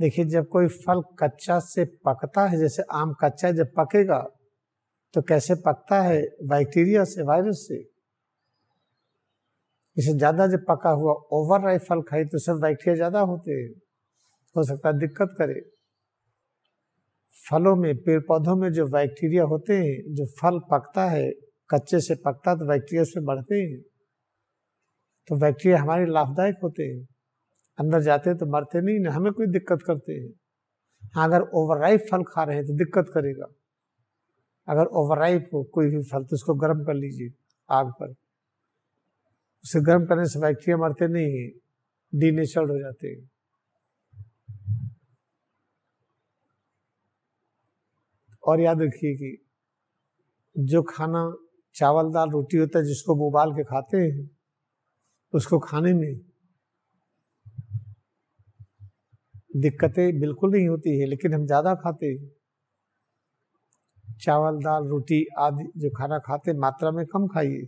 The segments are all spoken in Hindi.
देखिए जब कोई फल कच्चा से पकता है जैसे आम कच्चा जब पकेगा तो कैसे पकता है बैक्टीरिया से वायरस से इसे ज़्यादा जब पका हुआ ओवर राइप फल खाए तो सब बैक्टीरिया ज़्यादा होते हैं हो सकता है दिक्कत करे फलों में पेड़ पौधों में जो बैक्टीरिया होते हैं जो फल पकता है कच्चे से पकता तो बैक्टीरिया उसमें बढ़ते हैं तो बैक्टीरिया हमारे लाभदायक होते हैं अंदर जाते तो मरते नहीं ना हमें कोई दिक्कत करते हैं हाँ अगर ओवरराइप फल खा रहे हैं तो दिक्कत करेगा अगर ओवर राइप हो कोई भी फल तो उसको गर्म कर लीजिए आग पर उसे गर्म करने से बैक्टीरिया मरते नहीं है डीनेचर्ड हो जाते हैं और याद रखिए कि जो खाना चावल दाल रोटी होता है जिसको उबाल के खाते हैं उसको खाने में दिक्कतें बिल्कुल नहीं होती है लेकिन हम ज़्यादा खाते हैं चावल दाल रोटी आदि जो खाना खाते मात्रा में कम खाइए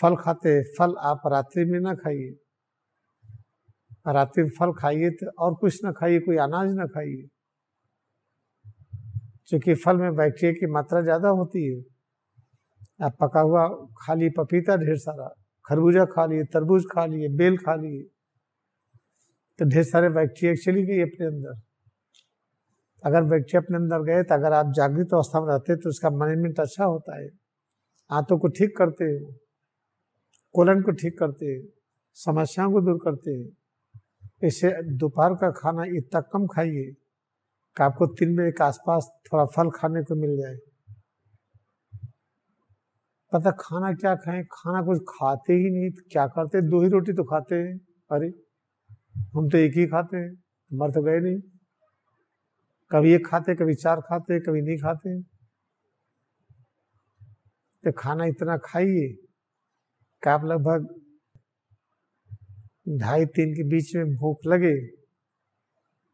फल खाते फल आप रात्रि में ना खाइए रात्रि में फल खाइए तो और कुछ ना खाइए कोई अनाज ना खाइए क्योंकि फल में बैक्टीरिया की मात्रा ज़्यादा होती है आप पका हुआ खा लिए पपीता ढेर सारा खरबूजा खा लिए तरबूज खा लिए बेल खा लिए तो ढेर सारे बैक्टीरिया चली गई अपने अंदर अगर बैक्टीरिया अपने अंदर गए तो अगर आप जागृत अवस्था में रहते तो उसका मैनेजमेंट अच्छा होता है आंतों को ठीक करते हैं कोलन को ठीक करते हैं समस्याओं को दूर करते हैं इससे दोपहर का खाना इतना कम खाइए कि आपको तीन बजे के आसपास थोड़ा फल खाने को मिल जाए पता खाना क्या खाएं खाना कुछ खाते ही नहीं क्या करते दो ही रोटी तो खाते हैं अरे हम तो एक ही खाते हैं मर तो गए नहीं कभी एक खाते कभी चार खाते कभी नहीं खाते तो खाना इतना खाइए कि आप लगभग ढाई तीन के बीच में भूख लगे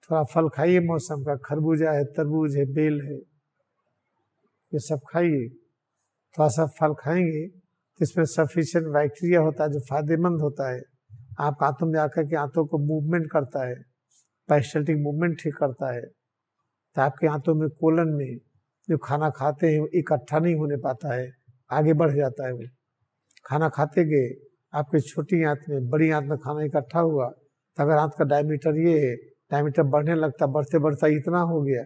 थोड़ा फल खाइए मौसम का खरबूजा है तरबूज है बेल है ये सब खाइए थोड़ा सा फल खाएंगे तो इसमें सफिशियंट बैक्टीरिया होता है जो फायदेमंद होता है आपका आंतों में आकर के आंतों को मूवमेंट करता है पैस्टल्टिक मूवमेंट ठीक करता है तो आपके आंतों में कोलन में जो खाना खाते हैं वो इकट्ठा नहीं होने पाता है आगे बढ़ जाता है वो खाना खाते गए आपके छोटी आंत में बड़ी आंत में खाना इकट्ठा हुआ तो अगर आंत का डायमीटर ये है डायमीटर बढ़ने लगता बढ़ते बढ़ते इतना हो गया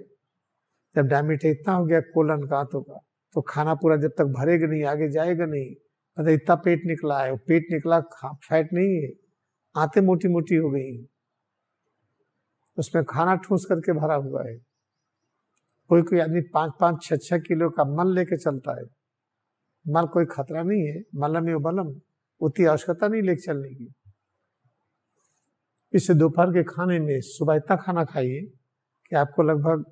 जब डायमीटर इतना हो गया कोलन का आंतों का तो खाना पूरा जब तक भरेगा नहीं आगे जाएगा नहीं मतलब इतना पेट निकला है वो पेट निकला फैट नहीं है आते मोटी मोटी हो गई उसमें खाना ठूस करके भरा हुआ है कोई कोई आदमी पांच पांच छह छह किलो का मल लेके चलता है मल कोई खतरा नहीं है मलम यो बलम उतनी आवश्यकता नहीं लेके चलने की इससे दोपहर के खाने में सुबह इतना खाना खाइए कि आपको लगभग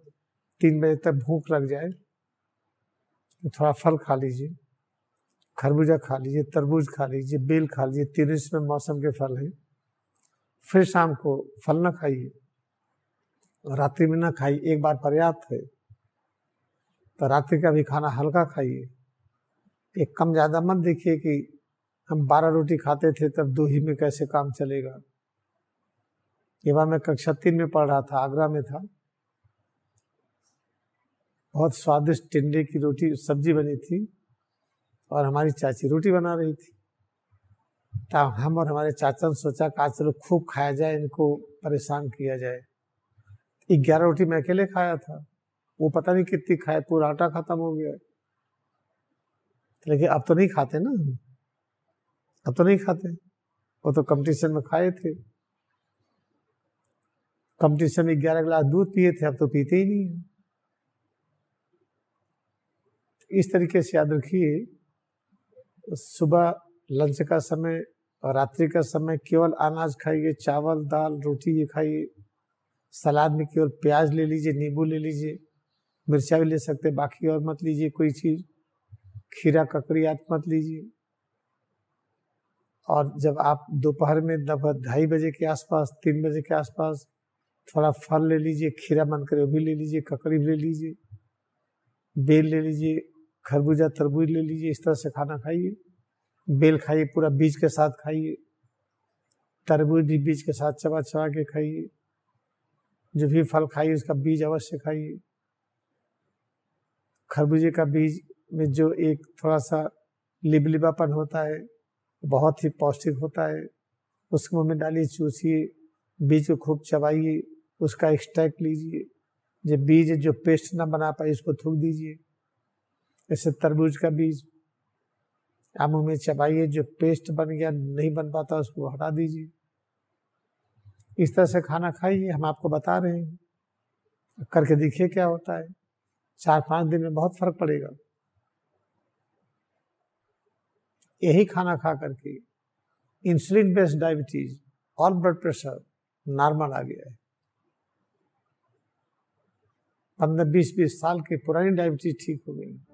तीन बजे तक भूख लग जाए तो थोड़ा फल खा लीजिए खरबूजा खा लीजिए तरबूज खा लीजिए बेल खा लीजिए तीन इसमें मौसम के फल हैं फिर शाम को फल न खाइए रात्रि में न खाइए एक बार पर्याप्त है तो रात्रि का भी खाना हल्का खाइए एक कम ज़्यादा मत देखिए कि हम बारह रोटी खाते थे तब दो ही में कैसे काम चलेगा ये बार मैं कक्षा तीन में पढ़ रहा था आगरा में था बहुत स्वादिष्ट टिंडे की रोटी सब्जी बनी थी और हमारी चाची रोटी बना रही थी तब हम और हमारे चाचा ने सोचा कि आज चलो खूब खाया जाए इनको परेशान किया जाए ग्यारह रोटी मैं अकेले खाया था वो पता नहीं कितनी खाए पूरा आटा खत्म हो गया तो लेकिन अब तो नहीं खाते ना हम अब तो नहीं खाते वो तो कंपटीशन में खाए थे कंपटीशन में ग्यारह गिलास दूध पिए थे अब तो पीते ही नहीं है इस तरीके से याद रखिए सुबह लंच का समय और रात्रि का समय केवल अनाज खाइए चावल दाल रोटी ये खाइए सलाद में केवल प्याज ले लीजिए नींबू ले लीजिए मिर्चा भी ले सकते बाकी और मत लीजिए कोई चीज़ खीरा ककड़ी आप मत लीजिए और जब आप दोपहर में ढाई बजे के आसपास तीन बजे के आसपास थोड़ा फल ले लीजिए खीरा मन करे भी ले लीजिए ककड़ी ले लीजिए बेल ले लीजिए खरबूजा तरबूज ले लीजिए इस तरह से खाना खाइए बेल खाइए पूरा बीज के साथ खाइए तरबूज भी बीज के साथ चबा चबा के खाइए जो भी फल खाइए उसका बीज अवश्य खाइए खरबूजे का बीज में जो एक थोड़ा सा लिबलिबापन होता है बहुत ही पौष्टिक होता है उसको मुँह में डालिए चूसिए बीज को खूब चबाइए उसका एक्सट्रैक्ट लीजिए जो बीज जो पेस्ट ना बना पाए उसको थूक दीजिए ऐसे तरबूज का बीज आप मुँह में चबाइए जो पेस्ट बन गया नहीं बन पाता उसको हटा दीजिए इस तरह से खाना खाइए हम आपको बता रहे हैं करके देखिए क्या होता है चार पांच दिन में बहुत फर्क पड़ेगा यही खाना खा करके इंसुलिन बेस्ड डायबिटीज और ब्लड प्रेशर नॉर्मल आ गया है पंद्रह बीस बीस साल की पुरानी डायबिटीज ठीक हो गई